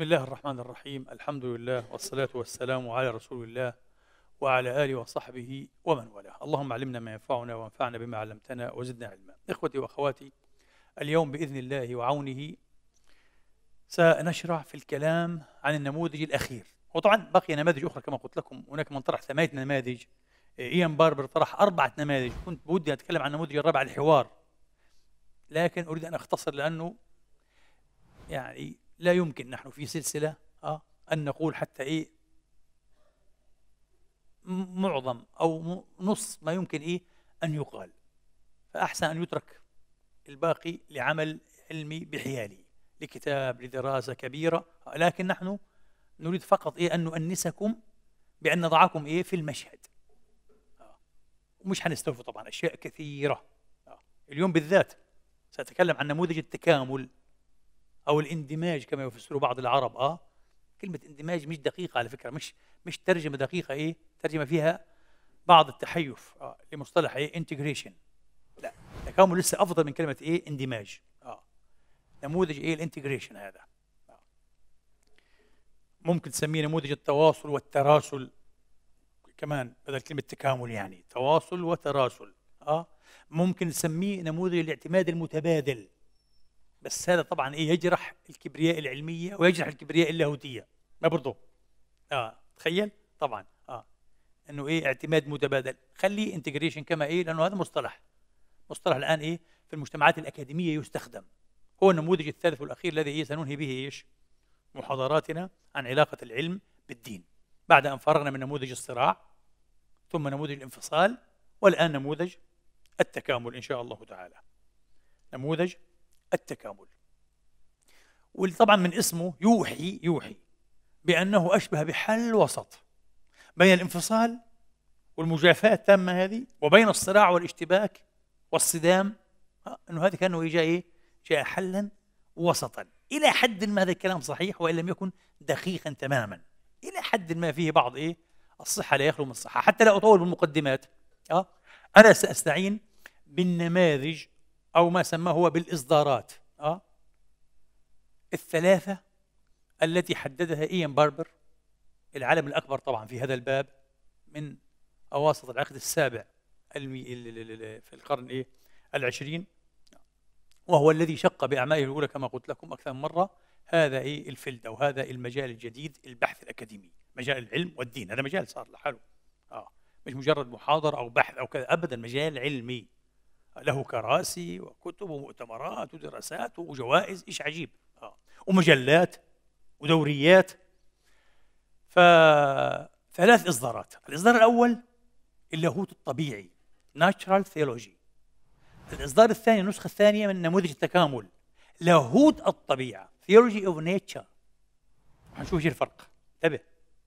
بسم الله الرحمن الرحيم الحمد لله والصلاة والسلام على رسول الله وعلى آله وصحبه ومن والاه اللهم علمنا ما ينفعنا وانفعنا بما علمتنا وزدنا علما إخوتي وأخواتي اليوم بإذن الله وعونه سنشرع في الكلام عن النموذج الأخير وطبعا بقي نماذج أخرى كما قلت لكم هناك من طرح ثمانية نماذج إيان باربر طرح أربعة نماذج كنت بودي أتكلم عن النموذج الرابع الحوار لكن أريد أن أختصر لأنه يعني لا يمكن نحن في سلسلة آه أن نقول حتى إيه معظم أو نص ما يمكن إيه أن يقال فأحسن أن يترك الباقي لعمل علمي بحياله لكتاب لدراسة كبيرة لكن نحن نريد فقط إيه أن نؤنسكم بأن نضعكم إيه في المشهد ومش آه، حنستوفي طبعا أشياء كثيرة آه، اليوم بالذات سأتكلم عن نموذج التكامل او الاندماج كما يفسره بعض العرب اه كلمه اندماج مش دقيقه على فكره مش مش ترجمه دقيقه ايه ترجمه فيها بعض التحيف اه لمصطلح ايه انتجريشن لا تكامل لسه افضل من كلمه ايه اندماج اه نموذج ايه الانتجريشن هذا آه. ممكن تسميه نموذج التواصل والتراسل كمان بدل كلمه تكامل يعني تواصل وتراسل اه ممكن نسميه نموذج الاعتماد المتبادل بس هذا طبعا ايه يجرح الكبرياء العلميه ويجرح الكبرياء اللاهوتيه ما برضه اه تخيل طبعا اه انه ايه اعتماد متبادل خلي انتجريشن كما ايه لانه هذا مصطلح مصطلح الان ايه في المجتمعات الاكاديميه يستخدم هو النموذج الثالث والاخير الذي إيه سننهي به ايش محاضراتنا عن علاقه العلم بالدين بعد ان فرغنا من نموذج الصراع ثم نموذج الانفصال والان نموذج التكامل ان شاء الله تعالى نموذج التكامل وطبعا من اسمه يوحي يوحي بأنه أشبه بحل وسط بين الانفصال والمجافاة التامة هذه وبين الصراع والاشتباك والصدام آه، أنه هذا كأنه جاء إيه؟ جاء حلا وسطا إلى حد ما هذا الكلام صحيح وإن لم يكن دقيقا تماما إلى حد ما فيه بعض إيه الصحة لا يخلو من الصحة حتى لا أطول بالمقدمات أه؟ أنا سأستعين بالنماذج أو ما سماه هو بالإصدارات آه؟ الثلاثة التي حددها إيان باربر العالم الأكبر طبعا في هذا الباب من أواسط العقد السابع في القرن إيه العشرين وهو الذي شق بأعماله الأولى كما قلت لكم أكثر من مرة هذا إيه الفيلد أو هذا المجال الجديد البحث الأكاديمي مجال العلم والدين هذا مجال صار لحاله آه مش مجرد محاضرة أو بحث أو كذا أبدا مجال علمي له كراسي وكتب ومؤتمرات ودراسات وجوائز إيش عجيب آه. ومجلات ودوريات فثلاث إصدارات الإصدار الأول اللاهوت الطبيعي ناتشرال ثيولوجي الإصدار الثاني النسخة الثانية من نموذج التكامل لاهوت الطبيعة ثيولوجي أوف نيتشر حنشوف شو الفرق انتبه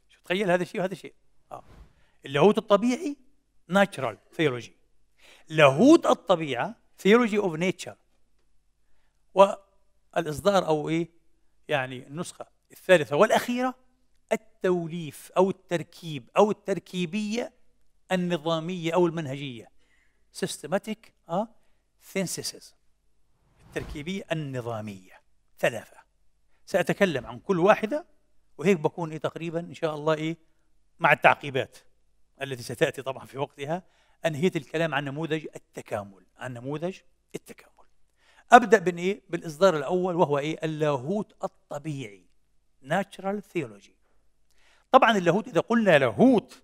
شو تخيل هذا الشيء وهذا الشيء آه. اللاهوت الطبيعي ناتشرال ثيولوجي لاهوت الطبيعه ثيولوجي اوف نيتشر والاصدار او ايه يعني النسخه الثالثه والاخيره التوليف او التركيب او التركيبيه النظاميه او المنهجيه سيستماتيك اه synthesis التركيبيه النظاميه ثلاثه ساتكلم عن كل واحده وهيك بكون ايه تقريبا ان شاء الله ايه مع التعقيبات التي ستاتي طبعا في وقتها انهيت الكلام عن نموذج التكامل عن نموذج التكامل ابدا بالايه بالاصدار الاول وهو ايه اللاهوت الطبيعي ناتشرال ثيولوجي طبعا اللاهوت اذا قلنا لاهوت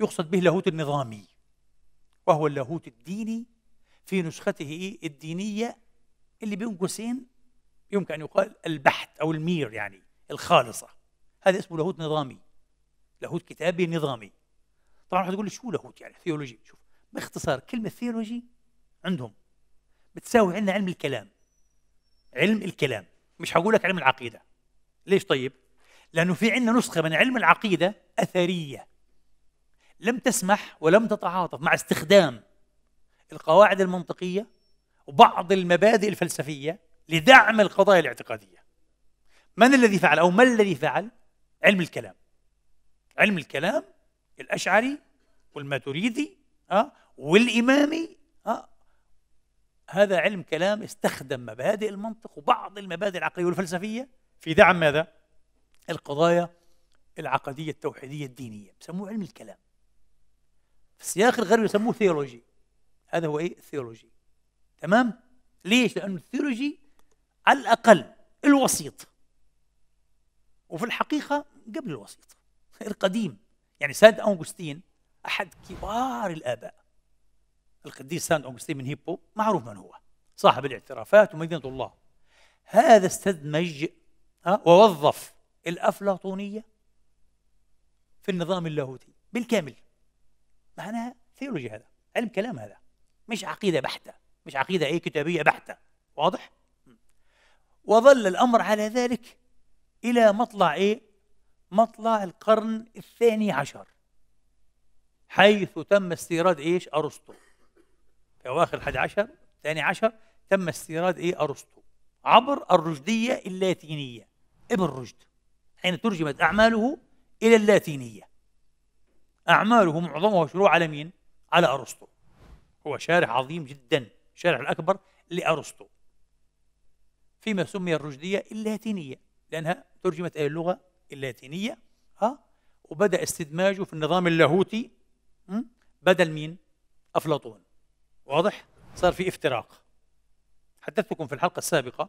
يقصد به اللاهوت النظامي وهو اللاهوت الديني في نسخته إيه الدينيه اللي بين قوسين يمكن ان يقال البحت او المير يعني الخالصه هذا اسمه لاهوت نظامي لاهوت كتابي نظامي طبعا واحد تقول لي شو لاهوت يعني ثيولوجي شوف باختصار كلمة ثيولوجي عندهم بتساوي عندنا علم الكلام علم الكلام مش هقول لك علم العقيدة ليش طيب؟ لأنه في عندنا نسخة من علم العقيدة أثرية لم تسمح ولم تتعاطف مع استخدام القواعد المنطقية وبعض المبادئ الفلسفية لدعم القضايا الاعتقادية من الذي فعل أو ما الذي فعل؟ علم الكلام علم الكلام الأشعري والماتوريدي أه؟ والإمامي آه هذا علم كلام استخدم مبادئ المنطق وبعض المبادئ العقلية والفلسفية في دعم ماذا؟ القضايا العقدية التوحيدية الدينية بسموه علم الكلام في السياق الغربي يسموه ثيولوجي هذا هو ايه الثيولوجي تمام ليش لانه الثيولوجي على الاقل الوسيط وفي الحقيقه قبل الوسيط القديم يعني سانت أوغستين احد كبار الاباء القديس سان أوغستين من هيبو معروف من هو صاحب الاعترافات ومدينة الله هذا استدمج ووظف الأفلاطونية في النظام اللاهوتي بالكامل معناها ثيولوجي هذا علم كلام هذا مش عقيدة بحتة مش عقيدة أي كتابية بحتة واضح؟ وظل الأمر على ذلك إلى مطلع إيه؟ مطلع القرن الثاني عشر حيث تم استيراد إيش؟ أرسطو في أواخر الحادي عشر الثاني عشر تم استيراد إيه أرسطو عبر الرشدية اللاتينية ابن رشد حين ترجمت أعماله إلى اللاتينية أعماله معظمها مشروع على مين؟ على أرسطو هو شارح عظيم جدا الشارح الأكبر لأرسطو فيما سمي الرشدية اللاتينية لأنها ترجمت إلى اللغة اللاتينية ها آه، وبدأ استدماجه في النظام اللاهوتي بدل مين؟ أفلاطون واضح؟ صار في افتراق حدثتكم في الحلقة السابقة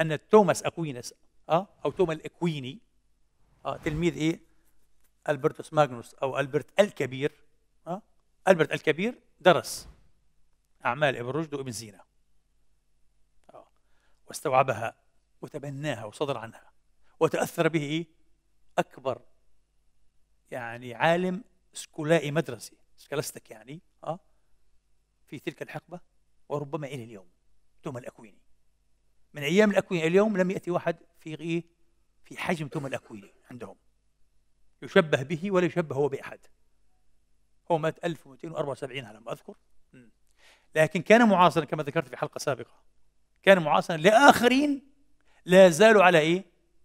أن توماس أكوينس أه؟ أو توما الأكويني أه؟ تلميذ إيه؟ ألبرتوس ماغنوس أو ألبرت الكبير أه؟ ألبرت الكبير درس أعمال ابن رشد وابن زينة أه؟ واستوعبها وتبناها وصدر عنها وتأثر به إيه؟ أكبر يعني عالم سكولائي مدرسي سكالستك يعني أه؟ في تلك الحقبة وربما إلى اليوم توما الأكويني من أيام الأكويني اليوم لم يأتي واحد في إيه في حجم توما الأكويني عندهم يشبه به ولا يشبه هو بأحد هو مات 1274 على ما أذكر لكن كان معاصرا كما ذكرت في حلقة سابقة كان معاصرا لآخرين لا زالوا على إيه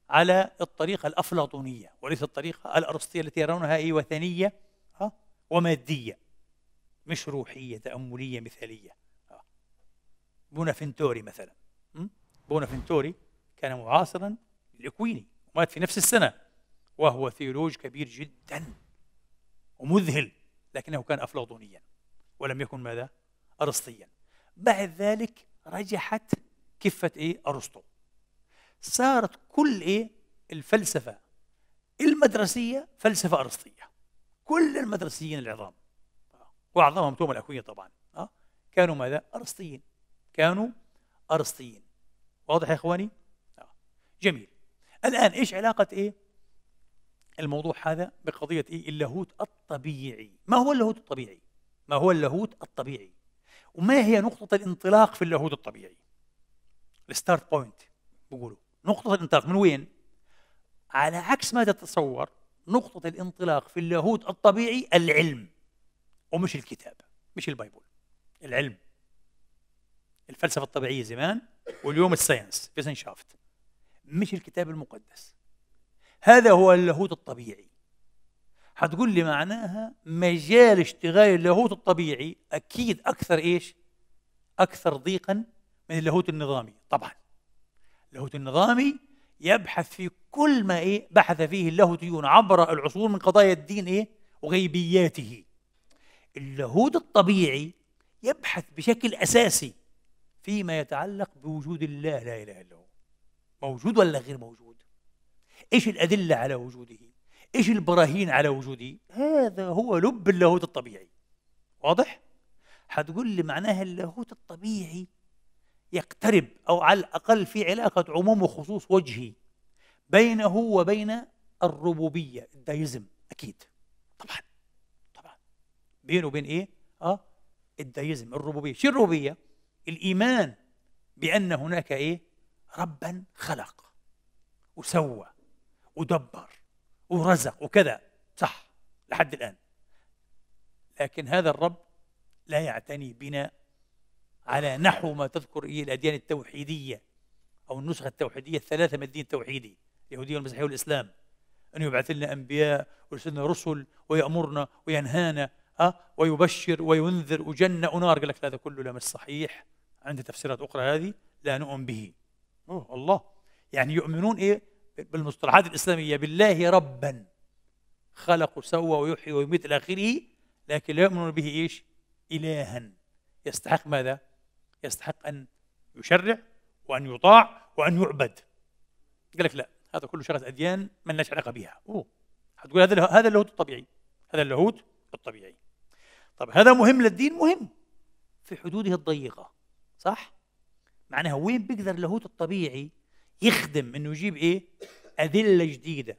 على الطريقة الأفلاطونية وليس الطريقة الأرسطية التي يرونها إيه وثنية ها ومادية مش روحيه تامليه مثاليه آه. بونافنتوري مثلا بونافنتوري كان معاصرا للاكويني ومات في نفس السنه وهو ثيولوج كبير جدا ومذهل لكنه كان افلاطونيا ولم يكن ماذا ارسطيا بعد ذلك رجحت كفه ايه ارسطو صارت كل ايه الفلسفه المدرسيه فلسفه ارسطيه كل المدرسيين العظام واعظمهم توما الاكوية طبعا أه؟ كانوا ماذا؟ ارسطيين كانوا ارسطيين واضح يا اخواني؟ أه. جميل الان ايش علاقة ايه؟ الموضوع هذا بقضية ايه؟ اللاهوت الطبيعي ما هو اللاهوت الطبيعي؟ ما هو اللاهوت الطبيعي؟ وما هي نقطة الانطلاق في اللاهوت الطبيعي؟ الستارت بوينت بقولوا نقطة الانطلاق من وين؟ على عكس ما تتصور نقطة الانطلاق في اللاهوت الطبيعي العلم ومش الكتاب مش البايبول العلم الفلسفه الطبيعيه زمان واليوم الساينس شافت مش الكتاب المقدس هذا هو اللاهوت الطبيعي هتقول لي معناها مجال اشتغال اللاهوت الطبيعي اكيد اكثر ايش؟ اكثر ضيقا من اللاهوت النظامي طبعا اللاهوت النظامي يبحث في كل ما ايه بحث فيه اللاهوتيون عبر العصور من قضايا الدين ايه وغيبياته اللاهوت الطبيعي يبحث بشكل أساسي فيما يتعلق بوجود الله لا إله إلا هو موجود ولا غير موجود إيش الأدلة على وجوده إيش البراهين على وجوده هذا هو لب اللاهوت الطبيعي واضح؟ حتقول لي معناها اللاهوت الطبيعي يقترب أو على الأقل في علاقة عموم وخصوص وجهي بينه وبين الربوبية الدايزم أكيد طبعا بينه وبين ايه؟ اه الدايزم الربوبيه، شو الربوبيه؟ الايمان بان هناك ايه؟ ربا خلق وسوى ودبر ورزق وكذا صح لحد الان لكن هذا الرب لا يعتني بنا على نحو ما تذكر إيه الأديان التوحيدية أو النسخة التوحيدية الثلاثة من الدين التوحيدي اليهودية والمسيحية والإسلام أن يبعث لنا أنبياء ويرسل لنا رسل ويأمرنا وينهانا أه؟ ويبشر وينذر وجنة ونار قال لك هذا كله لا مش صحيح عند تفسيرات أخرى هذه لا نؤمن به أوه الله يعني يؤمنون إيه بالمصطلحات الإسلامية بالله ربا خلق وسوى ويحيي ويميت إلى آخره لكن لا يؤمنون به إيش إلها يستحق ماذا يستحق أن يشرع وأن يطاع وأن يعبد قال لك لا هذا كله شغله أديان ما لناش علاقة بها أوه هتقول هذا هذا اللاهوت الطبيعي هذا اللاهوت الطبيعي طب هذا مهم للدين مهم في حدوده الضيقة صح؟ معناها وين بيقدر اللاهوت الطبيعي يخدم انه يجيب ايه؟ أدلة جديدة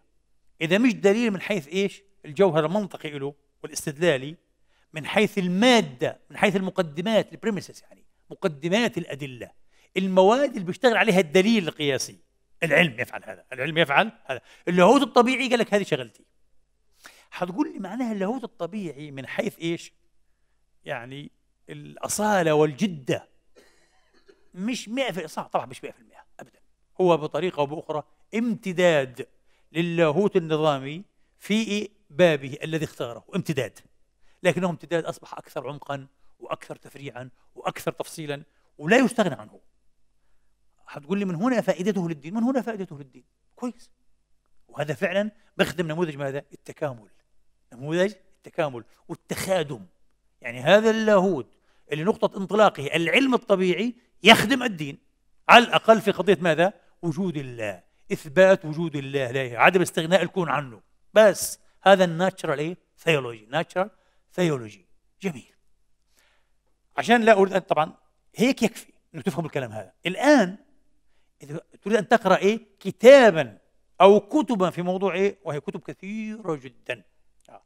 إذا مش دليل من حيث ايش؟ الجوهر المنطقي له والاستدلالي من حيث المادة من حيث المقدمات البريمسس يعني مقدمات الأدلة المواد اللي بيشتغل عليها الدليل القياسي العلم يفعل هذا العلم يفعل هذا اللاهوت الطبيعي قال لك هذه شغلتي حتقول لي معناها اللاهوت الطبيعي من حيث ايش يعني الأصالة والجدة مش 100% صح طبعا مش 100% أبدا هو بطريقة أو بأخرى امتداد للاهوت النظامي في بابه الذي اختاره امتداد لكنه امتداد أصبح أكثر عمقا وأكثر تفريعا وأكثر تفصيلا ولا يستغنى عنه هتقول لي من هنا فائدته للدين من هنا فائدته للدين كويس وهذا فعلا بخدم نموذج ماذا التكامل نموذج التكامل والتخادم يعني هذا اللاهوت اللي نقطة انطلاقه العلم الطبيعي يخدم الدين على الأقل في قضية ماذا؟ وجود الله إثبات وجود الله لا عدم استغناء الكون عنه بس هذا الناتشرال إيه؟ ثيولوجي ناتشرال ثيولوجي جميل عشان لا أريد أن طبعا هيك يكفي أنه تفهم الكلام هذا الآن إذا تريد أن تقرأ إيه؟ كتابا أو كتبا في موضوع إيه؟ وهي كتب كثيرة جدا آه.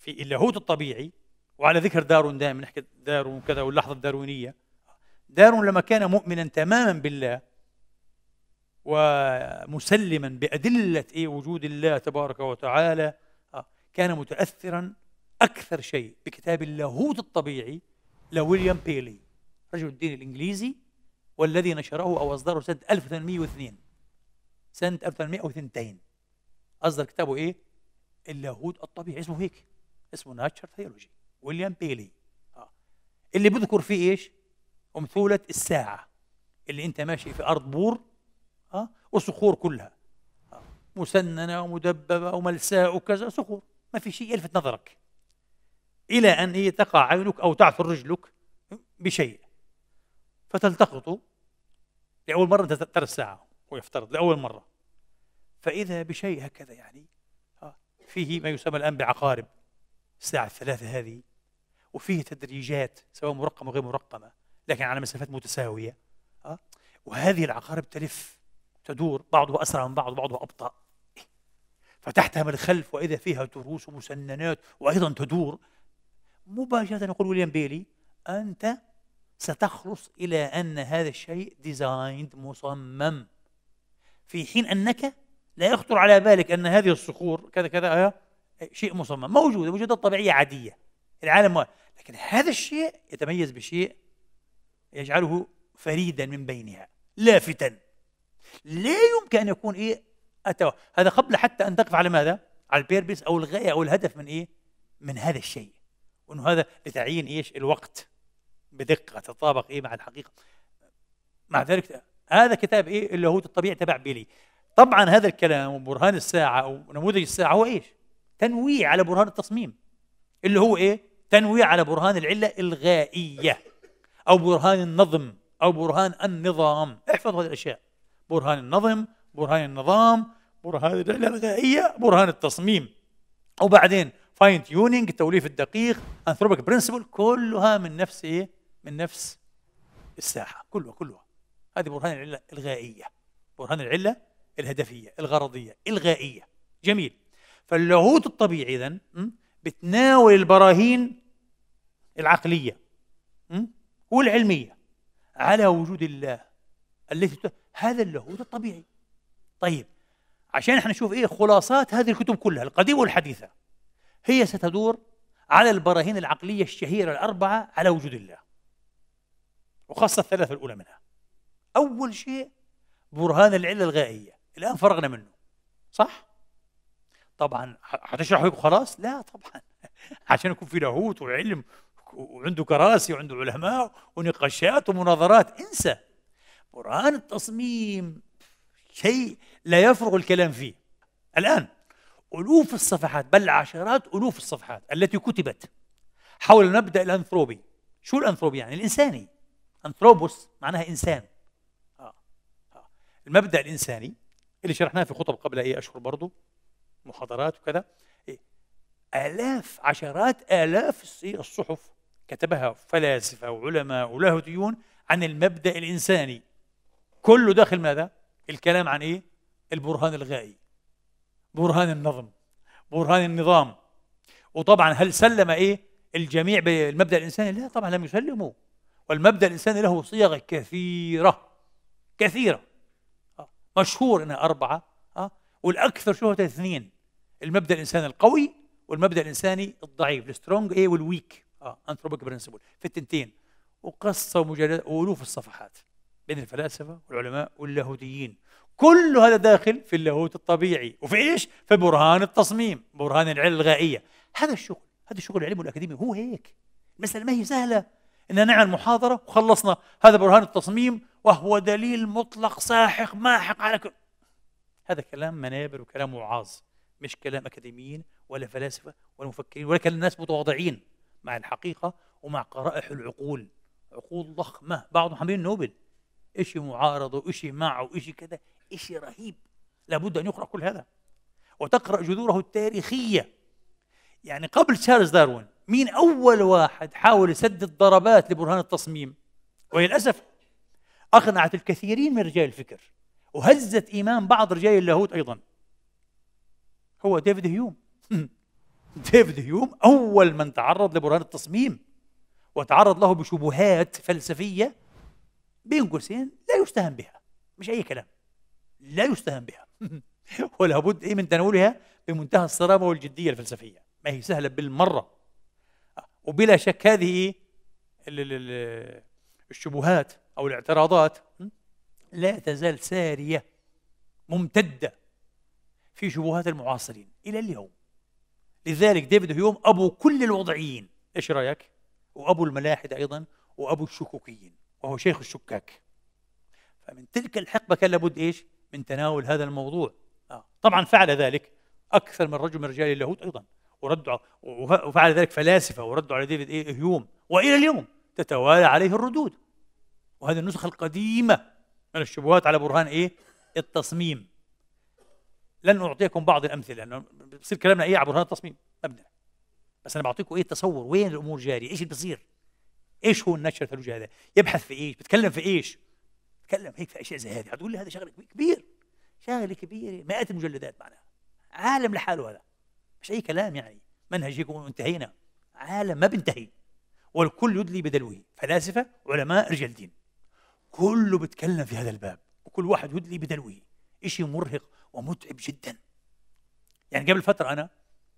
في اللاهوت الطبيعي وعلى ذكر دارون دائما نحكي دارون كذا واللحظة الدارونية دارون لما كان مؤمنا تماما بالله ومسلما بأدلة إيه وجود الله تبارك وتعالى آه، كان متأثرا أكثر شيء بكتاب اللاهوت الطبيعي لويليام بيلي رجل الدين الإنجليزي والذي نشره أو أصدره سنة 1802 سنة 1802 أصدر كتابه إيه؟ اللاهوت الطبيعي اسمه هيك اسمه ناتشر ثيولوجي ويليام بيلي آه. اللي بذكر فيه ايش؟ أمثولة الساعة اللي أنت ماشي في أرض بور آه وصخور كلها آه مسننة ومدببة وملساء وكذا صخور ما في شيء يلفت نظرك إلى أن هي تقع عينك أو تعثر رجلك بشيء فتلتقطه لأول مرة أنت ترى الساعة ويفترض لأول مرة فإذا بشيء هكذا يعني آه فيه ما يسمى الآن بعقارب الساعة الثلاثة هذه وفيه تدريجات سواء مرقمه وغير مرقمه لكن على مسافات متساويه أه؟ وهذه العقارب تلف تدور بعضها اسرع من بعض وبعضها ابطا فتحتها من الخلف واذا فيها تروس ومسننات وايضا تدور مباشره يقول ويليام بيلي انت ستخلص الى ان هذا الشيء ديزايند مصمم في حين انك لا يخطر على بالك ان هذه الصخور كذا كذا آه، شيء مصمم موجوده موجوده طبيعيه عاديه العالم واحد لكن هذا الشيء يتميز بشيء يجعله فريدا من بينها لافتا لا يمكن ان يكون ايه أتوى. هذا قبل حتى ان تقف على ماذا؟ على البيربس او الغايه او الهدف من ايه؟ من هذا الشيء وانه هذا لتعيين ايش؟ الوقت بدقه تتطابق ايه مع الحقيقه مع ذلك هذا كتاب ايه اللاهوت الطبيعي تبع بيلي طبعا هذا الكلام وبرهان الساعه او نموذج الساعه هو ايش؟ تنويع على برهان التصميم اللي هو ايه؟ تنوي على برهان العلة الغائية أو برهان النظم أو برهان النظام احفظ هذه الأشياء برهان النظم برهان النظام برهان العلة الغائية برهان التصميم أو بعدين فاين تيونينج التوليف الدقيق أنثروبيك برنسبل كلها من نفس إيه؟ من نفس الساحة كلها كلها هذه برهان العلة الغائية برهان العلة الهدفية الغرضية الغائية جميل فاللاهوت الطبيعي إذا بتناول البراهين العقلية والعلمية على وجود الله التي هذا اللاهوت الطبيعي طيب عشان احنا نشوف ايه خلاصات هذه الكتب كلها القديمة والحديثة هي ستدور على البراهين العقلية الشهيرة الأربعة على وجود الله وخاصة الثلاثة الأولى منها أول شيء برهان العلة الغائية الآن فرغنا منه صح؟ طبعا هتشرحه خلاص؟ لا طبعا عشان يكون في لاهوت وعلم وعنده كراسي وعنده علماء ونقاشات ومناظرات انسى قرآن التصميم شيء لا يفرغ الكلام فيه الآن ألوف الصفحات بل عشرات ألوف الصفحات التي كتبت حول مبدأ الأنثروبي شو الأنثروبي يعني الإنساني أنثروبوس معناها إنسان آه. آه. المبدأ الإنساني اللي شرحناه في خطب قبل أي أشهر برضه محاضرات وكذا إيه، آلاف عشرات آلاف الصحف كتبها فلاسفة وعلماء ولاهوتيون عن المبدأ الإنساني كله داخل ماذا؟ الكلام عن إيه؟ البرهان الغائي برهان النظم برهان النظام وطبعا هل سلم إيه؟ الجميع بالمبدأ الإنساني؟ لا طبعا لم يسلموا والمبدأ الإنساني له صيغ كثيرة كثيرة آه. مشهور إنها أربعة آه. والأكثر شهرة اثنين المبدأ الإنساني القوي والمبدأ الإنساني الضعيف السترونج إيه والويك اه انثروبيك برنسبل في التنتين وقصه ومجادلات والوف الصفحات بين الفلاسفه والعلماء واللاهوتيين كل هذا داخل في اللاهوت الطبيعي وفي ايش؟ في برهان التصميم برهان العلل الغائيه هذا الشغل هذا الشغل العلمي الاكاديمي هو هيك المساله ما هي سهله ان نعمل محاضره وخلصنا هذا برهان التصميم وهو دليل مطلق ساحق ماحق على كل هذا كلام منابر وكلام وعاظ مش كلام اكاديميين ولا فلاسفه ولا مفكرين ولا كلام ناس متواضعين مع الحقيقة ومع قرائح العقول عقول ضخمة بعضهم حاملين نوبل إشي معارضة وإشي مع وإشي كذا إشي رهيب لابد أن يقرأ كل هذا وتقرأ جذوره التاريخية يعني قبل تشارلز داروين مين أول واحد حاول يسد الضربات لبرهان التصميم وللأسف أقنعت الكثيرين من رجال الفكر وهزت إيمان بعض رجال اللاهوت أيضا هو ديفيد هيوم ديفيد هيوم أول من تعرض لبرهان التصميم وتعرض له بشبهات فلسفية بين قوسين لا يستهان بها مش أي كلام لا يستهان بها ولا بد إيه من تناولها بمنتهى الصرامة والجدية الفلسفية ما هي سهلة بالمرة وبلا شك هذه الشبهات أو الاعتراضات لا تزال سارية ممتدة في شبهات المعاصرين إلى اليوم لذلك ديفيد هيوم ابو كل الوضعيين ايش رايك وابو الملاحده ايضا وابو الشكوكيين وهو شيخ الشكاك فمن تلك الحقبه كان لابد ايش من تناول هذا الموضوع آه. طبعا فعل ذلك اكثر من رجل من رجال اللاهوت ايضا وردوا وفعل ذلك فلاسفه وردوا على ديفيد إيه، هيوم والى اليوم تتوالى عليه الردود وهذه النسخه القديمه من الشبهات على برهان ايه التصميم لن اعطيكم بعض الامثله لانه بصير كلامنا ايه عبر هذا التصميم مبنى بس انا بعطيكم ايه التصور وين الامور جاريه ايش اللي بصير ايش هو النشر الثلجي هذا يبحث في ايش بيتكلم في ايش بيتكلم هيك في اشياء زي هذه هتقول لي هذا شغله كبير شغله كبيره مئات المجلدات معناها عالم لحاله هذا مش اي كلام يعني منهج هيك وانتهينا عالم ما بينتهي والكل يدلي بدلوه فلاسفه علماء رجال دين كله بيتكلم في هذا الباب وكل واحد يدلي بدلوه شيء مرهق ومتعب جدا يعني قبل فتره انا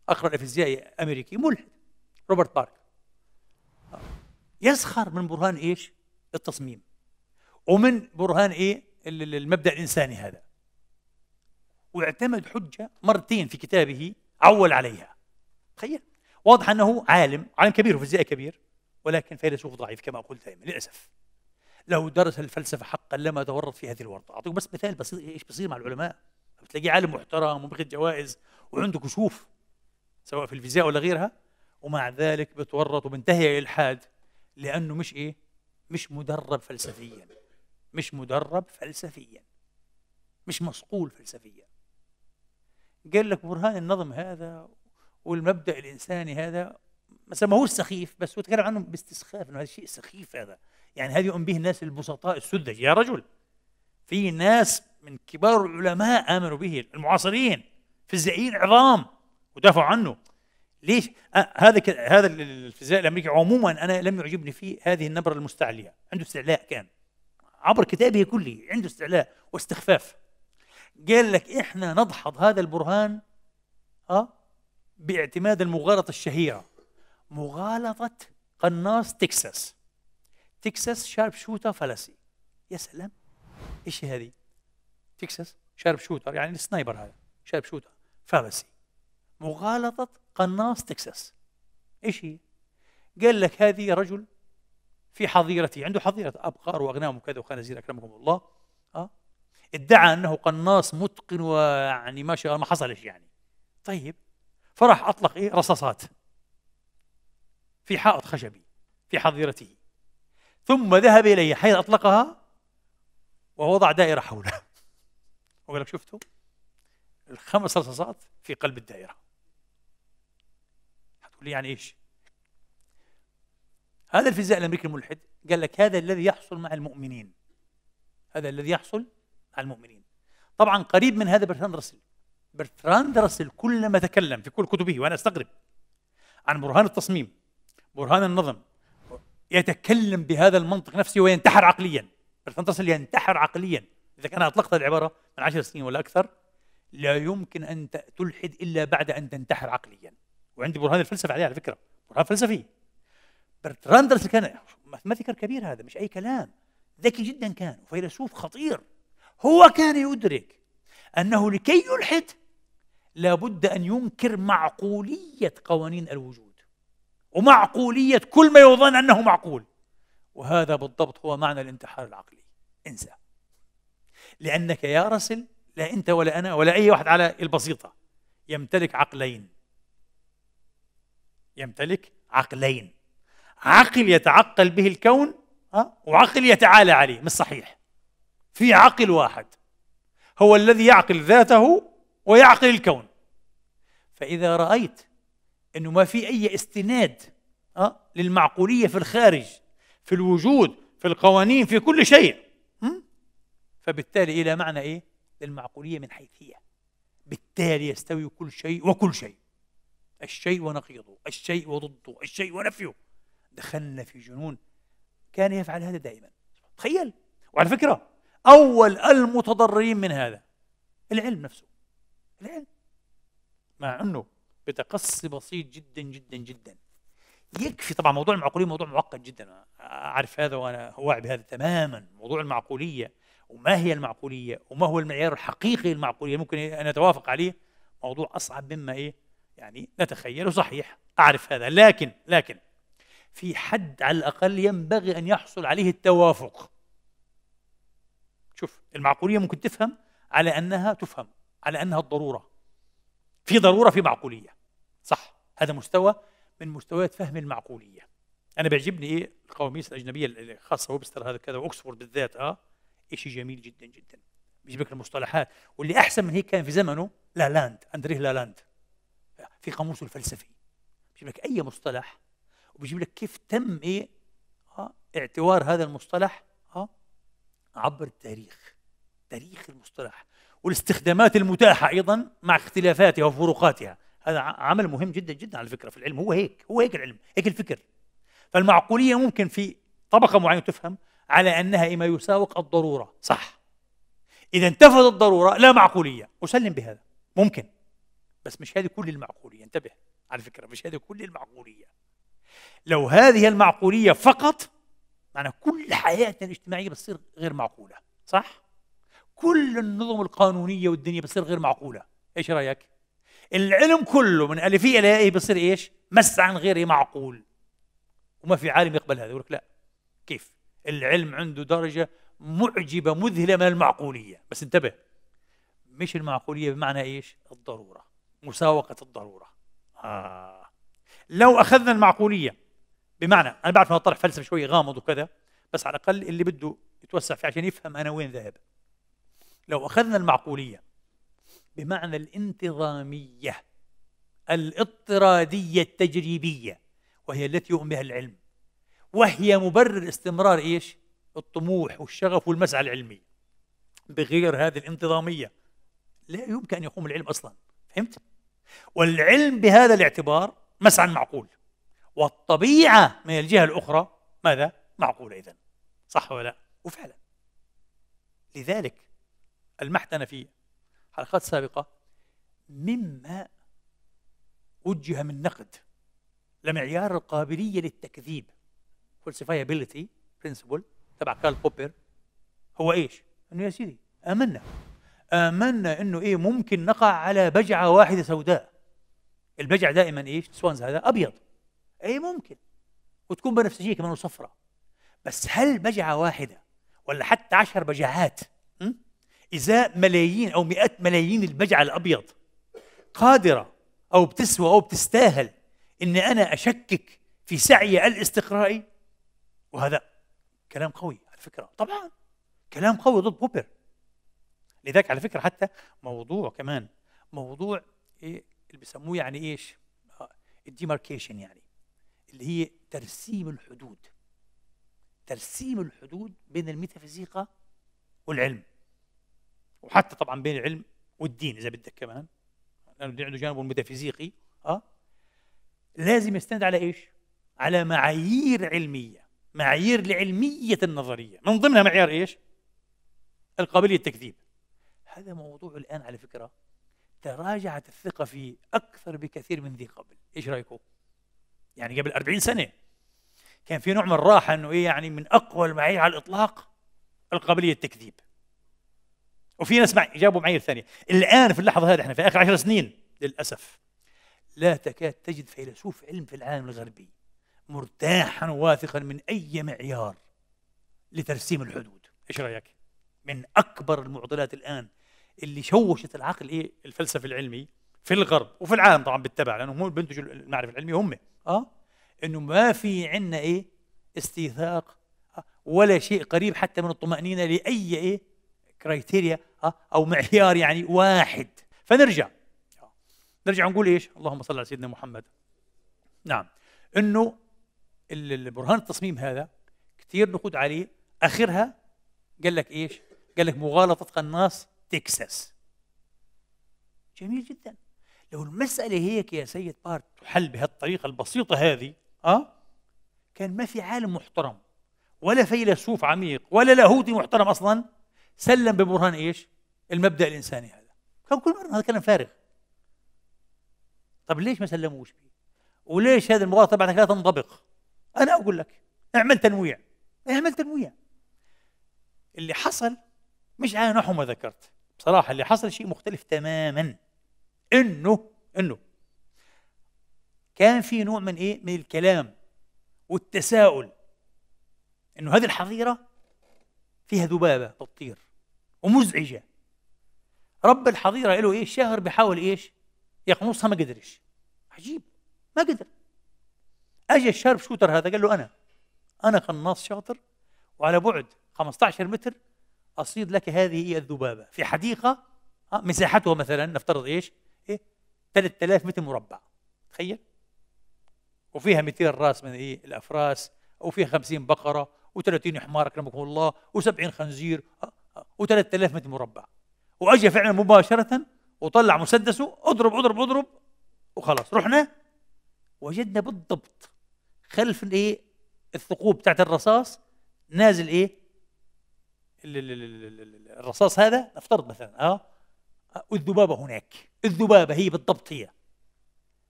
اقرا الفيزيائي امريكي ملحد روبرت بارك يسخر من برهان ايش؟ التصميم ومن برهان ايه؟ المبدا الانساني هذا واعتمد حجه مرتين في كتابه عول عليها تخيل واضح انه عالم عالم كبير وفيزيائي كبير ولكن فيلسوف ضعيف كما قلت دائما للاسف لو درس الفلسفة حقا لما تورط في هذه الورطة أعطيكم بس مثال بسيط إيش بيصير مع العلماء بتلاقيه عالم محترم وباخذ جوائز وعنده كشوف سواء في الفيزياء ولا غيرها ومع ذلك بتورط وبنتهي إلى الحاد لأنه مش إيه مش مدرب فلسفيا مش مدرب فلسفيا مش مصقول فلسفيا قال لك برهان النظم هذا والمبدا الانساني هذا ما سماهوش سخيف بس هو تكلم عنه باستسخاف انه هذا شيء سخيف هذا يعني هذا يؤمن به الناس البسطاء السذج يا رجل في ناس من كبار العلماء آمنوا به المعاصرين فيزيائيين عظام ودافعوا عنه ليش آه هذا هذا الفيزياء الامريكي عموما انا لم يعجبني فيه هذه النبره المستعليه عنده استعلاء كان عبر كتابه كله عنده استعلاء واستخفاف قال لك احنا ندحض هذا البرهان اه باعتماد المغالطه الشهيره مغالطه قناص تكساس تكساس شارب شوتر فلسي يا سلام ايش هذه؟ تكساس شارب شوتر يعني السنايبر هذا شارب شوتر فلسي مغالطة قناص تكساس ايش هي؟ قال لك هذه رجل في حظيرته عنده حظيرة أبقار وأغنام وكذا وخنازير أكرمكم الله أه؟ ادعى أنه قناص متقن ويعني ما شاء الله ما حصلش يعني طيب فراح أطلق إيه رصاصات في حائط خشبي في حظيرته ثم ذهب إليه حيث أطلقها ووضع دائرة حوله وقال لك شفتوا الخمس رصاصات في قلب الدائرة هتقول لي يعني إيش هذا الفيزياء الأمريكي الملحد قال لك هذا الذي يحصل مع المؤمنين هذا الذي يحصل مع المؤمنين طبعا قريب من هذا برتراند راسل برتراند راسل كلما تكلم في كل كتبه وانا استغرب عن برهان التصميم برهان النظم يتكلم بهذا المنطق نفسه وينتحر عقليا الفانتصل ينتحر عقليا إذا كان أطلقت العبارة من عشر سنين ولا أكثر لا يمكن أن تلحد إلا بعد أن تنتحر عقليا وعندي برهان الفلسفة عليه على فكرة برهان فلسفي برتراند راسل كان ماثيكر كبير هذا مش أي كلام ذكي جدا كان وفيلسوف خطير هو كان يدرك أنه لكي يلحد لابد أن ينكر معقولية قوانين الوجود ومعقولية كل ما يظن أنه معقول وهذا بالضبط هو معنى الانتحار العقلي انسى لأنك يا رسل لا أنت ولا أنا ولا أي واحد على البسيطة يمتلك عقلين يمتلك عقلين عقل يتعقل به الكون وعقل يتعالى عليه مش صحيح في عقل واحد هو الذي يعقل ذاته ويعقل الكون فإذا رأيت انه ما في اي استناد أه؟ للمعقوليه في الخارج في الوجود في القوانين في كل شيء فبالتالي الى معنى ايه للمعقوليه من حيث هي بالتالي يستوي كل شيء وكل شيء الشيء ونقيضه الشيء وضده الشيء ونفيه دخلنا في جنون كان يفعل هذا دائما تخيل وعلى فكره اول المتضررين من هذا العلم نفسه العلم مع انه بتقصي بسيط جدا جدا جدا يكفي طبعا موضوع المعقوليه موضوع معقد جدا اعرف هذا وانا واعي بهذا تماما موضوع المعقوليه وما هي المعقوليه وما هو المعيار الحقيقي للمعقوليه ممكن ان نتوافق عليه موضوع اصعب مما ايه يعني نتخيله صحيح اعرف هذا لكن لكن في حد على الاقل ينبغي ان يحصل عليه التوافق شوف المعقوليه ممكن تفهم على انها تفهم على انها الضروره في ضروره في معقوليه صح هذا مستوى من مستويات فهم المعقوليه انا بيعجبني ايه القواميس الاجنبيه الخاصه ويبستر هذا كذا واكسفورد بالذات اه شيء جميل جدا جدا بيجيب لك المصطلحات واللي احسن من هيك كان في زمنه لالاند اندريه لالاند في قاموسه الفلسفي بيجيب لك اي مصطلح وبيجيب لك كيف تم ايه اه اعتوار هذا المصطلح اه عبر التاريخ تاريخ المصطلح والاستخدامات المتاحه ايضا مع اختلافاتها وفروقاتها هذا عمل مهم جدا جدا على فكره في العلم هو هيك هو هيك العلم هيك الفكر فالمعقوليه ممكن في طبقه معينه تفهم على انها ما يساوق الضروره صح اذا انتفت الضروره لا معقوليه اسلم بهذا ممكن بس مش هذه كل المعقوليه انتبه على فكره مش هذه كل المعقوليه لو هذه المعقوليه فقط معنى كل حياتنا الاجتماعيه بتصير غير معقوله صح كل النظم القانونيه والدنيا بتصير غير معقوله ايش رايك العلم كله من الفيه الى ايه بصير ايش؟ مس عن غير معقول وما في عالم يقبل هذا يقول لك لا كيف؟ العلم عنده درجه معجبه مذهله من المعقوليه بس انتبه مش المعقوليه بمعنى ايش؟ الضروره مساوقه الضروره آه. لو اخذنا المعقوليه بمعنى انا بعرف انه طرح فلسفة شوي غامض وكذا بس على الاقل اللي بده يتوسع فيه عشان يفهم انا وين ذهب لو اخذنا المعقوليه بمعنى الانتظامية الاضطرادية التجريبية وهي التي يؤمن بها العلم وهي مبرر استمرار ايش؟ الطموح والشغف والمسعى العلمي بغير هذه الانتظامية لا يمكن أن يقوم العلم أصلا فهمت؟ والعلم بهذا الاعتبار مسعى معقول والطبيعة من الجهة الأخرى ماذا؟ معقولة إذا صح ولا لا؟ وفعلا لذلك المحتنفية حلقات سابقة مما وجه من نقد لمعيار القابلية للتكذيب falsifiability برنسبل تبع كارل بوبر هو ايش؟ انه يا سيدي امنا امنا انه ايه ممكن نقع على بجعه واحده سوداء البجع دائما ايش؟ سوانز هذا ابيض اي ممكن وتكون بنفسجيه كمان وصفراء بس هل بجعه واحده ولا حتى عشر بجعات ازاء ملايين او مئات ملايين البجع الابيض قادره او بتسوى او بتستاهل ان انا اشكك في سعي الاستقرائي وهذا كلام قوي على فكره طبعا كلام قوي ضد بوبر لذلك على فكره حتى موضوع كمان موضوع إيه اللي بيسموه يعني ايش آه، الديماركيشن يعني اللي هي ترسيم الحدود ترسيم الحدود بين الميتافيزيقا والعلم وحتى طبعا بين العلم والدين اذا بدك كمان لانه الدين عنده جانبه الميتافيزيقي اه لازم يستند على ايش؟ على معايير علميه معايير لعلميه النظريه من ضمنها معيار ايش؟ القابليه التكذيب هذا موضوع الان على فكره تراجعت الثقه فيه اكثر بكثير من ذي قبل ايش رايكم؟ يعني قبل 40 سنه كان في نوع من الراحه انه ايه يعني من اقوى المعايير على الاطلاق القابليه التكذيب وفي ناس مع جابوا معايير ثانيه الان في اللحظه هذه احنا في اخر عشر سنين للاسف لا تكاد تجد فيلسوف علم في العالم الغربي مرتاحا واثقا من اي معيار لترسيم الحدود ايش رايك من اكبر المعضلات الان اللي شوشت العقل ايه الفلسفه العلمي في الغرب وفي العالم طبعا بالتبع لأنه هم بينتجوا المعرفه العلميه هم اه انه ما في عندنا ايه استيثاق آه، ولا شيء قريب حتى من الطمانينه لاي ايه كرايتيريا او معيار يعني واحد فنرجع نرجع نقول ايش؟ اللهم صل على سيدنا محمد. نعم انه البرهان التصميم هذا كثير نقود عليه اخرها قال لك ايش؟ قال لك مغالطه قناص تكساس. جميل جدا. لو المساله هيك يا سيد بارت تحل بهالطريقه البسيطه هذه اه كان ما في عالم محترم ولا فيلسوف عميق ولا لاهوتي محترم اصلا سلم ببرهان ايش؟ المبدا الانساني هذا كان كل مره هذا كلام فارغ طب ليش ما سلموش به؟ وليش هذه المباراه تبعتك لا تنطبق؟ انا اقول لك اعمل تنويع اعمل تنويع اللي حصل مش على نحو ما ذكرت بصراحه اللي حصل شيء مختلف تماما انه انه كان في نوع من ايه من الكلام والتساؤل انه هذه الحظيره فيها ذبابه بتطير ومزعجه رب الحظيره له ايه شهر بحاول ايش يقنصها ما قدرش عجيب ما قدر اجى الشارب شوتر هذا قال له انا انا قناص شاطر وعلى بعد 15 متر اصيد لك هذه هي الذبابه في حديقه آه، مساحتها مثلا نفترض ايش؟ ايه 3000 متر مربع تخيل وفيها 200 راس من ايه الافراس وفيها 50 بقره و30 حمار اكرمكم الله و70 خنزير أه؟ و3000 متر مربع واجى فعلا مباشره وطلع مسدسه اضرب اضرب اضرب وخلاص رحنا وجدنا بالضبط خلف الايه الثقوب بتاعت الرصاص نازل ايه الرصاص هذا نفترض مثلا اه الذبابه هناك الذبابه هي بالضبط هي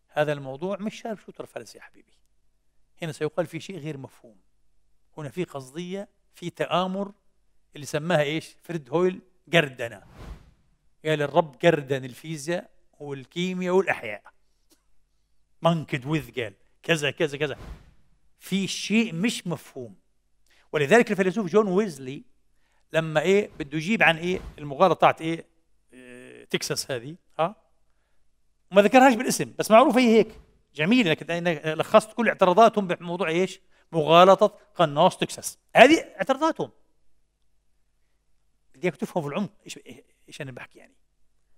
هذا الموضوع مش شارب شوتر فلسي يا حبيبي هنا سيقال في شيء غير مفهوم هنا في قصديه في تآمر اللي سماها ايش؟ فريد هويل جردنه قال الرب جردن الفيزياء والكيمياء والاحياء منكد وذ قال كذا كذا كذا في شيء مش مفهوم ولذلك الفيلسوف جون ويزلي لما ايه بده يجيب عن ايه المغالطه بتاعت ايه, إيه تكساس هذه ها وما ذكرهاش بالاسم بس معروفه هي هيك جميل انك لخصت كل اعتراضاتهم بموضوع ايش؟ مغالطه قناص تكساس هذه اعتراضاتهم بدي اياك تفهموا في العمق ايش ايش انا بحكي يعني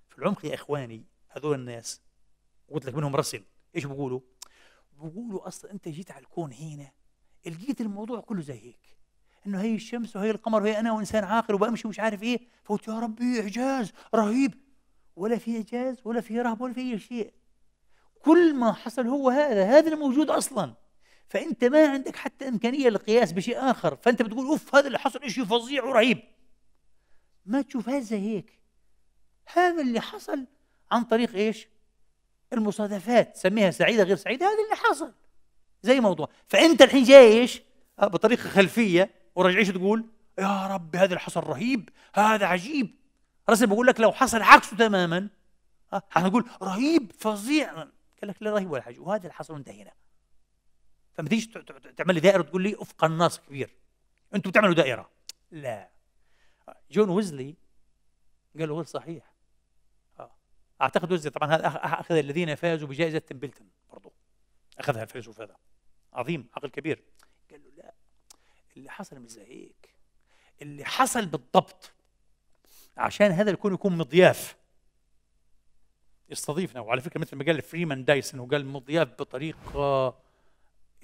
في العمق يا اخواني هذول الناس قلت لك منهم رسل ايش بقولوا؟ بقولوا اصلا انت جيت على الكون هنا لقيت الموضوع كله زي هيك انه هي الشمس وهي القمر وهي انا وانسان عاقل وبمشي ومش عارف ايه فقلت يا ربي اعجاز رهيب ولا في اعجاز ولا في رهب ولا في اي شيء كل ما حصل هو هذا هذا الموجود اصلا فانت ما عندك حتى امكانيه للقياس بشيء اخر فانت بتقول اوف هذا اللي حصل شيء فظيع ورهيب ما تشوف زي هيك هذا اللي حصل عن طريق ايش؟ المصادفات سميها سعيده غير سعيده هذا اللي حصل زي موضوع فانت الحين جاي ايش؟ آه، بطريقه خلفيه ورجع ايش تقول؟ يا رب هذا اللي حصل رهيب هذا عجيب راسل بقول لك لو حصل عكسه تماما آه، حنقول رهيب فظيع قال لك لا رهيب ولا حاجه وهذا اللي حصل وانتهينا فما تيجي تعمل لي دائره تقول لي افق النص كبير انتم بتعملوا دائره لا جون ويزلي قال له صحيح آه. اعتقد ويزلي طبعا هذا اخذ الذين فازوا بجائزه تمبلتون برضو اخذها الفيلسوف هذا عظيم عقل كبير قال له لا اللي حصل مش زي هيك اللي حصل بالضبط عشان هذا الكون يكون مضياف يستضيفنا وعلى فكره مثل ما قال فريمان دايسون وقال مضياف بطريقه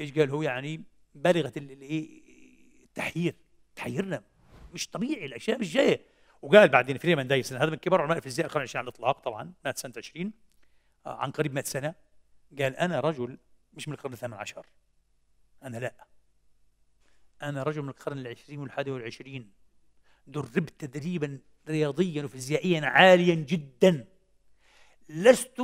ايش قال هو يعني بالغه الايه التحيير تحيرنا مش طبيعي الاشياء مش جايه وقال بعدين فريمان دايسن هذا من كبار علماء الفيزياء القرن العشرين على الاطلاق طبعا مات سنه 20 آه، عن قريب 100 سنه قال انا رجل مش من القرن الثامن عشر انا لا انا رجل من القرن العشرين والحادي والعشرين دربت تدريبا رياضيا وفيزيائيا عاليا جدا لست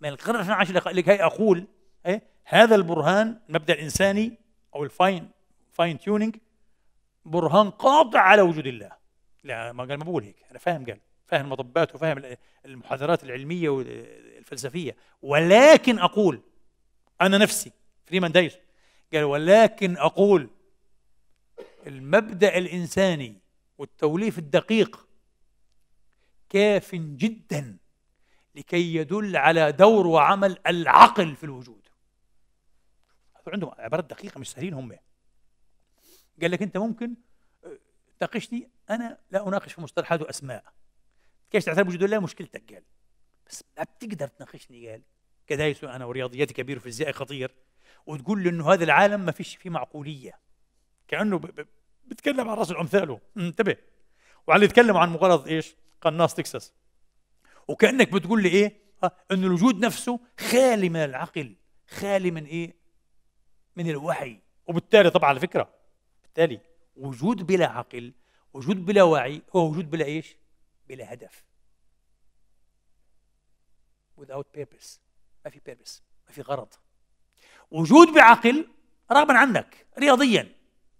من القرن الثامن عشر لكي اقول إيه؟ هذا البرهان المبدا الانساني او الفاين فاين تيونينج برهان قاطع على وجود الله لا ما قال ما بقول هيك انا فاهم قال فاهم المطبات وفاهم المحاضرات العلميه والفلسفيه ولكن اقول انا نفسي فريمان دايس قال ولكن اقول المبدا الانساني والتوليف الدقيق كاف جدا لكي يدل على دور وعمل العقل في الوجود عندهم عبارات دقيقه مش سهلين هم قال لك انت ممكن آه، تناقشني انا لا اناقش في مصطلحات واسماء كيف تعترف بوجود الله مشكلتك قال بس لا بتقدر تناقشني قال كدايس انا ورياضياتي كبير وفيزيائي خطير وتقول لي انه هذا العالم ما فيش فيه معقوليه كانه بيتكلم عن راس امثاله انتبه وعلى يتكلم عن مغرض ايش؟ قناص تكساس وكانك بتقول لي ايه؟ آه، ان الوجود نفسه خالي من العقل خالي من ايه؟ من الوحي وبالتالي طبعا على فكره بالتالي وجود بلا عقل وجود بلا وعي هو وجود بلا ايش؟ بلا هدف without purpose ما في purpose ما في غرض وجود بعقل رغما عنك رياضيا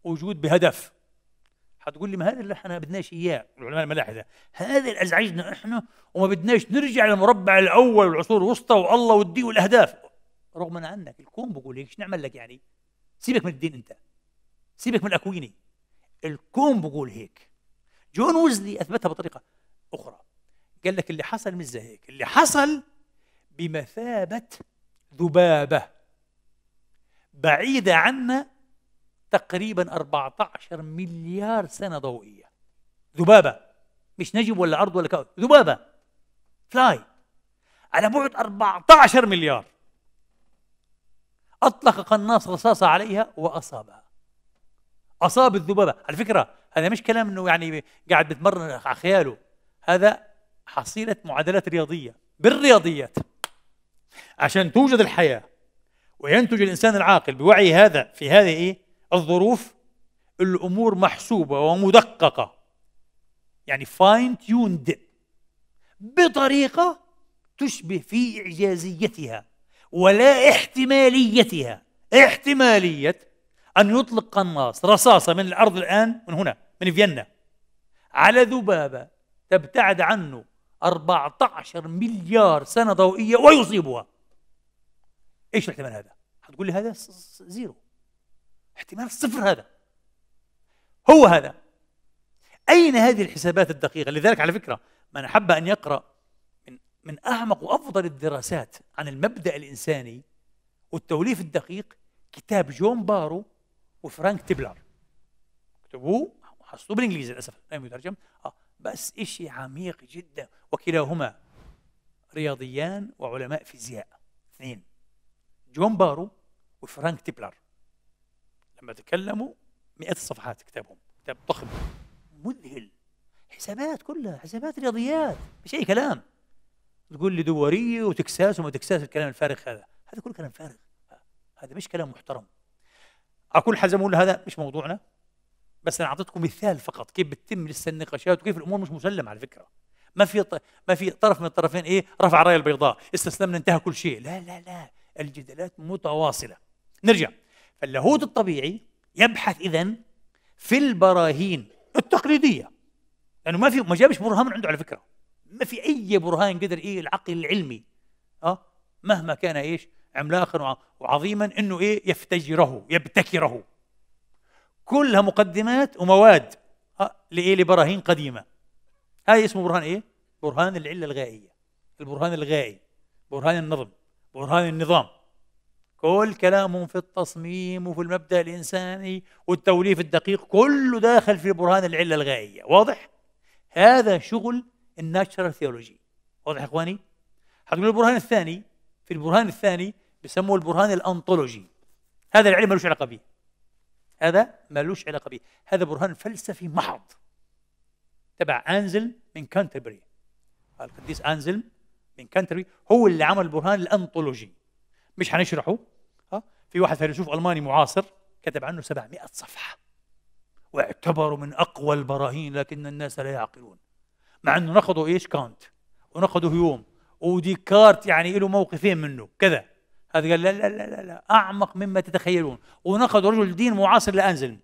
وجود بهدف حتقول لي ما هذا اللي احنا بدناش اياه العلماء الملاحده هذا اللي ازعجنا احنا وما بدناش نرجع للمربع الاول والعصور الوسطى والله والدين والاهداف رغما عنك الكون بقول هيك نعمل لك يعني سيبك من الدين انت سيبك من الاكويني الكون بقول هيك جون ويزلي اثبتها بطريقه اخرى قال لك اللي حصل مش زي هيك اللي حصل بمثابه ذبابه بعيده عنا تقريبا 14 مليار سنه ضوئيه ذبابه مش نجم ولا ارض ولا كوكب ذبابه فلاي على بعد 14 مليار اطلق قناص رصاصه عليها واصابها اصاب الذبابه على فكره هذا مش كلام انه يعني قاعد بتمرن على خياله هذا حصيله معادلات رياضيه بالرياضيات عشان توجد الحياه وينتج الانسان العاقل بوعي هذا في هذه الظروف الامور محسوبه ومدققه يعني فاين تيوند بطريقه تشبه في اعجازيتها ولا احتماليتها احتماليه أن يطلق قناص رصاصة من الأرض الآن من هنا من فيينا على ذبابة تبتعد عنه 14 مليار سنة ضوئية ويصيبها ايش الاحتمال هذا؟ هتقول لي هذا زيرو احتمال صفر هذا هو هذا أين هذه الحسابات الدقيقة؟ لذلك على فكرة من أحب أن يقرأ من من أعمق وأفضل الدراسات عن المبدأ الإنساني والتوليف الدقيق كتاب جون بارو وفرانك تبلر كتبوه حصلوه بالانجليزي للاسف لم يترجم اه بس شيء عميق جدا وكلاهما رياضيان وعلماء فيزياء اثنين جون بارو وفرانك تبلر لما تكلموا مئات الصفحات كتابهم كتاب ضخم مذهل حسابات كلها حسابات رياضيات مش اي كلام تقول لي دوريه وتكساس وما تكساس الكلام الفارغ هذا هذا كله كلام فارغ هذا مش كلام محترم اكل حزموا هذا مش موضوعنا بس انا اعطيتكم مثال فقط كيف بتتم لسه النقاشات وكيف الامور مش مسلمه على فكره ما في ط... ما في طرف من الطرفين ايه رفع رايه البيضاء استسلمنا انتهى كل شيء لا لا لا الجدالات متواصله نرجع فاللاهوت الطبيعي يبحث اذا في البراهين التقليديه لانه ما في ما جابش برهان عنده على فكره ما في اي برهان قدر ايه العقل العلمي اه مهما كان ايش عملاقا وعظيما انه ايه يفتجره يبتكره كلها مقدمات ومواد آه، لايه لبراهين قديمه هاي اسمه برهان ايه برهان العله الغائيه البرهان الغائي برهان النظم برهان النظام كل كلامهم في التصميم وفي المبدا الانساني والتوليف الدقيق كله داخل في برهان العله الغائيه واضح هذا شغل الناتشرال ثيولوجي واضح يا اخواني هتقول البرهان الثاني في البرهان الثاني بسموه البرهان الانطولوجي هذا العلم ملوش علاقه به هذا ملوش علاقه به هذا برهان فلسفي محض تبع انزل من كانتربري القديس انزل من كانتربري هو اللي عمل البرهان الانطولوجي مش حنشرحه ها في واحد فيلسوف الماني معاصر كتب عنه 700 صفحه واعتبره من اقوى البراهين لكن الناس لا يعقلون مع انه نقضوا ايش كانت ونقضوا هيوم وديكارت يعني له موقفين منه كذا هذا قال لا لا لا لا, لا اعمق مما تتخيلون ونقد رجل دين معاصر لانزل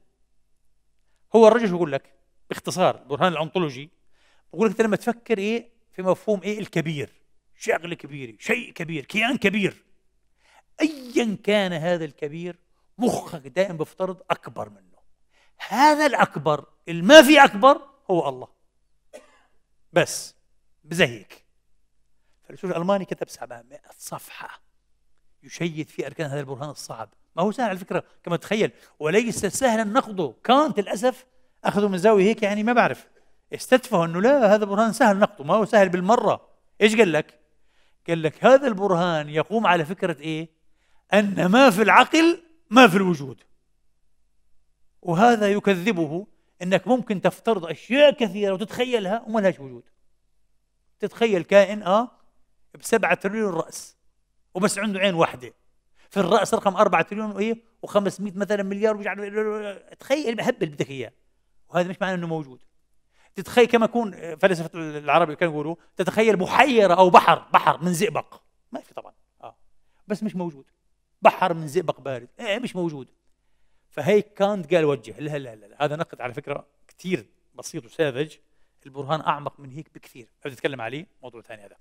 هو الرجل شو يقول لك باختصار برهان الانطولوجي بقول لك انت لما تفكر ايه في مفهوم ايه الكبير شغله كبيره شيء كبير كيان كبير ايا كان هذا الكبير مخك دائما بفترض اكبر منه هذا الاكبر الما في اكبر هو الله بس بزهيك هيك الالماني كتب 700 صفحه يشيد في أركان هذا البرهان الصعب ما هو سهل على فكرة كما تخيل وليس سهلا نقضه كانت للأسف أخذه من زاوية هيك يعني ما بعرف استتفه أنه لا هذا برهان سهل نقضه ما هو سهل بالمرة إيش قال لك قال لك هذا البرهان يقوم على فكرة إيه أن ما في العقل ما في الوجود وهذا يكذبه انك ممكن تفترض اشياء كثيره وتتخيلها وما لهاش وجود تتخيل كائن اه بسبعة ترليون راس وبس عنده عين واحده في الراس رقم 4 تريليون وايه و500 مثلا مليار ومش تخيل تخيل اللي بدك اياه وهذا مش معناه انه موجود تتخيل كما يكون فلسفه العرب كانوا يقولوا تتخيل بحيره او بحر بحر من زئبق ما في طبعا اه بس مش موجود بحر من زئبق بارد إيه مش موجود فهيك كانت قال وجه لا لا لا هذا نقد على فكره كثير بسيط وساذج البرهان اعمق من هيك بكثير بدي اتكلم عليه موضوع ثاني هذا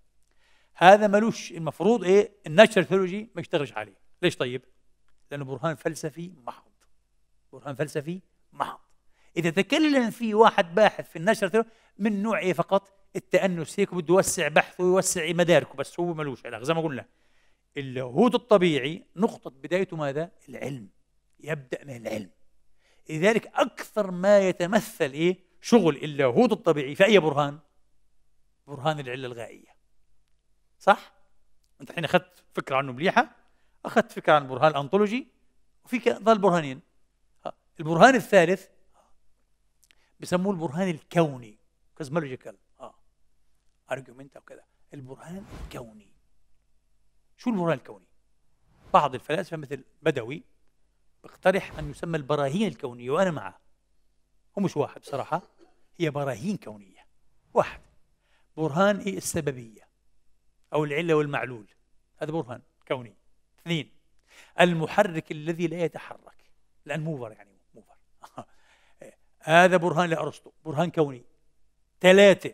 هذا ملوش المفروض ايه الناشر ثيولوجي ما يشتغلش عليه ليش طيب لانه برهان فلسفي محض برهان فلسفي محض اذا تكلم فيه واحد باحث في النشر من نوع ايه فقط التانس هيك بده يوسع بحثه ويوسع مداركه بس هو ملوش علاقه زي ما قلنا اللاهوت الطبيعي نقطه بدايته ماذا العلم يبدا من العلم لذلك اكثر ما يتمثل ايه شغل اللاهوت الطبيعي في اي برهان برهان العله الغائيه صح؟ انت الحين اخذت فكره عنه مليحه اخذت فكره عن برهان الانطولوجي وفيك ظل برهانين البرهان الثالث بسموه البرهان الكوني كوزمولوجيكال اه ارجيومنت او كذا البرهان الكوني شو البرهان الكوني؟ بعض الفلاسفه مثل بدوي بيقترح ان يسمى البراهين الكونيه وانا معه هو مش واحد بصراحه هي براهين كونيه واحد برهان السببيه أو العلة والمعلول هذا برهان كوني اثنين المحرك الذي لا يتحرك لأن موفر يعني موفر هذا برهان لأرسطو برهان كوني ثلاثة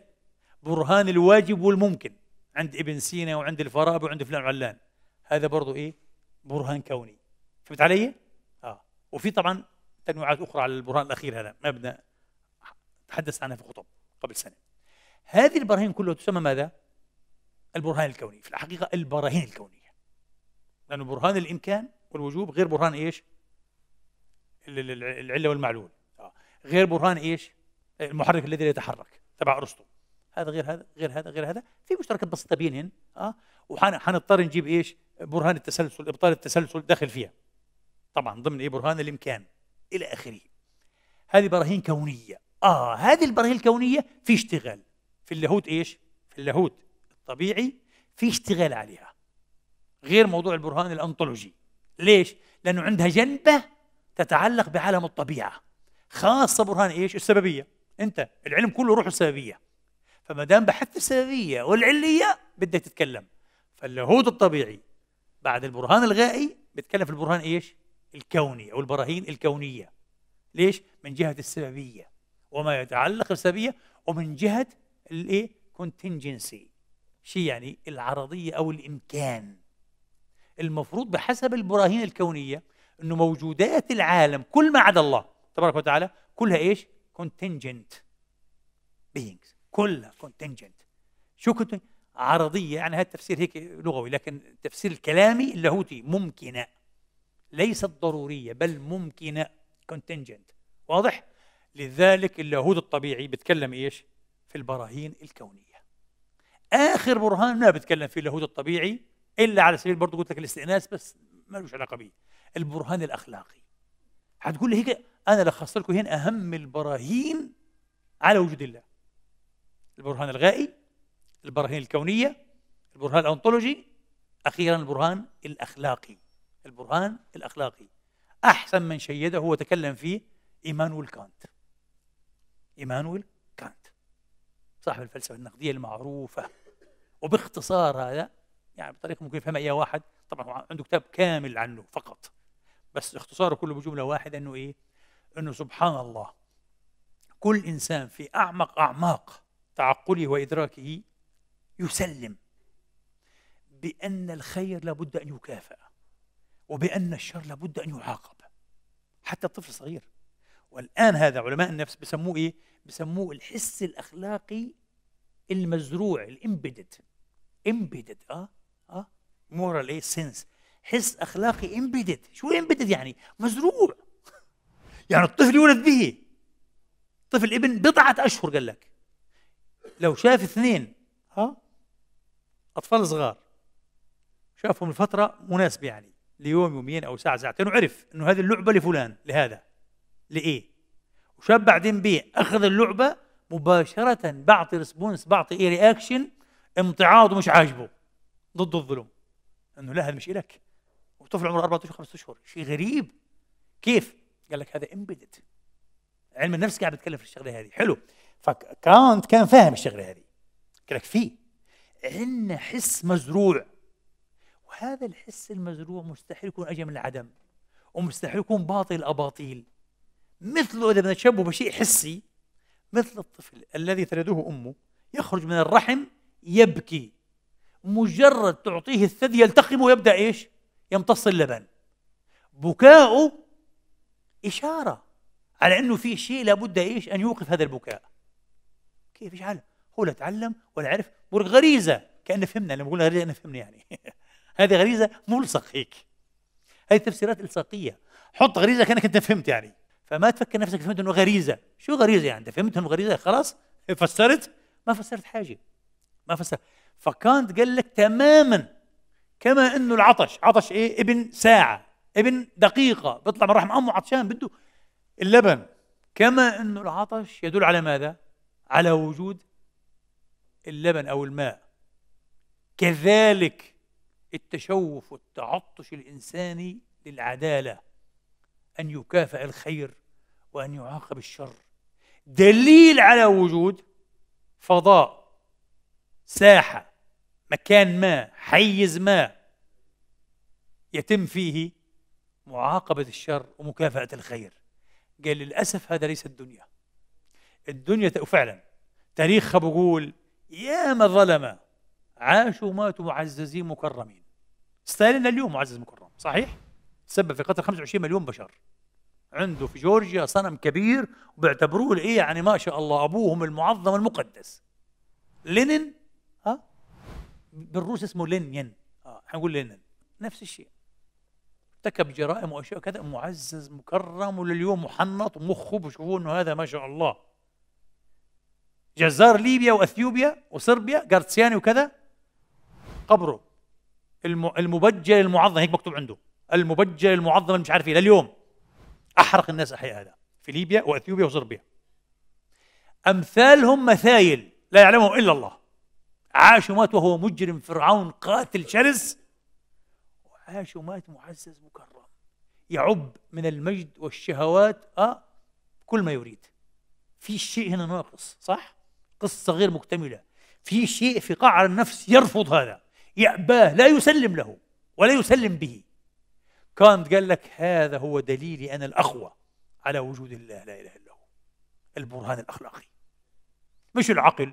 برهان الواجب والممكن عند ابن سينا وعند الفارابي وعند فلان علان هذا برضه ايه برهان كوني فهمت علي؟ اه وفي طبعا تنويعات اخرى على البرهان الاخير هذا ما بدنا تحدث عنها في خطب قبل سنه هذه البراهين كلها تسمى ماذا؟ البرهان الكوني في الحقيقة البراهين الكونية لأنه برهان الإمكان والوجوب غير برهان إيش العلة والمعلول آه. غير برهان إيش المحرك الذي لا يتحرك تبع أرسطو هذا غير هذا غير هذا غير هذا في مشتركات بسيطه بينهن اه وحنضطر نجيب ايش؟ برهان التسلسل ابطال التسلسل داخل فيها طبعا ضمن ايه برهان الامكان الى اخره هذه براهين كونيه اه هذه البراهين الكونيه في اشتغال في اللاهوت ايش؟ في اللاهوت طبيعي في اشتغال عليها غير موضوع البرهان الأنطولوجي ليش؟ لأنه عندها جنبة تتعلق بعالم الطبيعة خاصة برهان إيش؟ السببية أنت العلم كله روح السببية فما دام بحثت السببية والعلية بدك تتكلم فاللاهوت الطبيعي بعد البرهان الغائي بيتكلم في البرهان ايش؟ الكوني او البراهين الكونيه. ليش؟ من جهه السببيه وما يتعلق بالسببيه ومن جهه الايه؟ كونتنجنسي شيء يعني العرضية أو الإمكان المفروض بحسب البراهين الكونية أنه موجودات العالم كل ما عدا الله تبارك وتعالى كلها إيش؟ contingent beings كلها contingent شو كنت عرضية يعني هذا التفسير هيك لغوي لكن التفسير الكلامي اللاهوتي ممكنة ليست ضرورية بل ممكنة contingent واضح؟ لذلك اللاهوت الطبيعي بيتكلم ايش؟ في البراهين الكونية اخر برهان ما بتكلم فيه اللاهوت الطبيعي الا على سبيل برضه قلت لك الاستئناس بس ما لوش علاقه به البرهان الاخلاقي هتقول لي هيك انا لخصت لكم هنا اهم البراهين على وجود الله البرهان الغائي البراهين الكونيه البرهان الانطولوجي اخيرا البرهان الاخلاقي البرهان الاخلاقي احسن من شيده هو تكلم فيه ايمانويل كانت ايمانويل صاحب الفلسفه النقديه المعروفه وباختصار هذا يعني بطريقه ممكن يفهمها اي واحد طبعا هو عنده كتاب كامل عنه فقط بس اختصاره كله بجمله واحده انه ايه؟ انه سبحان الله كل انسان في اعمق اعماق تعقله وادراكه يسلم بان الخير لابد ان يكافأ وبان الشر لابد ان يعاقب حتى الطفل الصغير والان هذا علماء النفس بسموه ايه؟ بسموه الحس الاخلاقي المزروع الامبيدد امبيدد اه اه مورال ايه سنس حس اخلاقي امبيدد شو امبيدد يعني مزروع يعني الطفل يولد به طفل ابن بضعه اشهر قال لك لو شاف اثنين ها آه، اطفال صغار شافهم لفتره مناسبه يعني ليوم يومين او ساعه ساعتين وعرف انه هذه اللعبه لفلان لهذا لايه شاب بعدين بيه اخذ اللعبه مباشره بعطي ريسبونس بعطي ايه رياكشن امتعاض ومش عاجبه ضد الظلم انه لا هذا مش الك وطفل عمره اربع اشهر خمس اشهر شيء غريب كيف؟ قال لك هذا امبيدد علم النفس قاعد بيتكلم في الشغله هذه حلو فكانت كان فاهم الشغله هذه قال لك في عندنا حس مزروع وهذا الحس المزروع مستحيل يكون اجى من العدم ومستحيل يكون باطل اباطيل مثله إذا بنتشبه بشيء حسي مثل الطفل الذي تلده أمه يخرج من الرحم يبكي مجرد تعطيه الثدي يلتقمه ويبدأ إيش؟ يمتص اللبن بكاؤه إشارة على أنه في شيء لابد إيش؟ أن يوقف هذا البكاء كيف ايش يجعله؟ هو لا تعلم ولا عرف غريزة كأن فهمنا لما قلنا غريزة فهمنا يعني هذه غريزة ملصق هيك هذه تفسيرات إلصاقية حط غريزة كأنك أنت فهمت يعني فما تفكر نفسك فهمت انه غريزه شو غريزه يعني انت فهمت انه غريزه خلاص فسرت ما فسرت حاجه ما فسرت فكانت قال لك تماما كما انه العطش عطش ايه ابن ساعه ابن دقيقه بيطلع من رحم امه عطشان بده اللبن كما انه العطش يدل على ماذا على وجود اللبن او الماء كذلك التشوف والتعطش الانساني للعداله أن يكافئ الخير وأن يعاقب الشر دليل على وجود فضاء ساحة مكان ما حيز ما يتم فيه معاقبة الشر ومكافأة الخير قال للأسف هذا ليس الدنيا الدنيا فعلا تاريخها بقول يا ما ظلم عاشوا ماتوا معززين مكرمين ستالين اليوم معزز مكرم صحيح؟ تسبب في قتل 25 مليون بشر عنده في جورجيا صنم كبير وبيعتبروه الايه يعني ما شاء الله ابوهم المعظم المقدس لينين ها بالروس اسمه لينين اه حنقول لينين نفس الشيء ارتكب جرائم واشياء كذا معزز مكرم ولليوم محنط ومخه بشوفوا انه هذا ما شاء الله جزار ليبيا واثيوبيا وصربيا جارتسياني وكذا قبره المبجل المعظم هيك مكتوب عنده المبجل المعظم مش عارف ايه لليوم احرق الناس احياء هذا في ليبيا واثيوبيا وصربيا امثالهم مثايل لا يعلمهم الا الله عاش ومات وهو مجرم فرعون قاتل شرس وعاش ومات معزز مكرم يعب من المجد والشهوات أه كل ما يريد في شيء هنا ناقص صح قصة غير مكتملة في شيء في قعر النفس يرفض هذا يأباه لا يسلم له ولا يسلم به كانت قال لك هذا هو دليلي أنا الأقوى على وجود الله لا إله إلا هو البرهان الأخلاقي مش العقل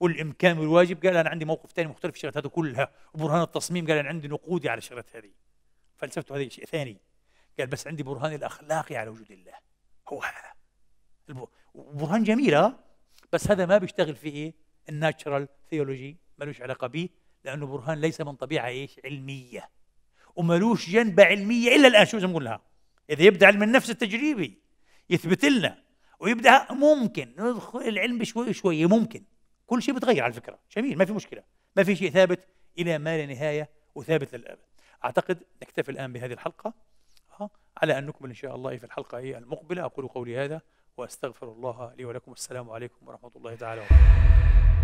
والإمكان والواجب قال أنا عندي موقف ثاني مختلف في الشغلات هذه كلها وبرهان التصميم قال أنا عندي نقودي على الشغلات هذه فلسفته هذه شيء ثاني قال بس عندي برهان الأخلاقي على وجود الله هو هذا برهان جميل آه. بس هذا ما بيشتغل في إيه الناتشرال ثيولوجي ملوش علاقة به لأنه برهان ليس من طبيعة إيش علمية وملوش جنبة علمية إلا الآن شو بدنا نقولها إذا يبدأ علم النفس التجريبي يثبت لنا ويبدأ ممكن ندخل العلم بشوي شوي ممكن كل شيء بتغير على فكرة جميل ما في مشكلة ما في شيء ثابت إلى ما لا نهاية وثابت للأبد أعتقد نكتفي الآن بهذه الحلقة آه، على أن نكمل إن شاء الله في الحلقة هي المقبلة أقول قولي هذا وأستغفر الله لي ولكم السلام عليكم ورحمة الله تعالى وبركاته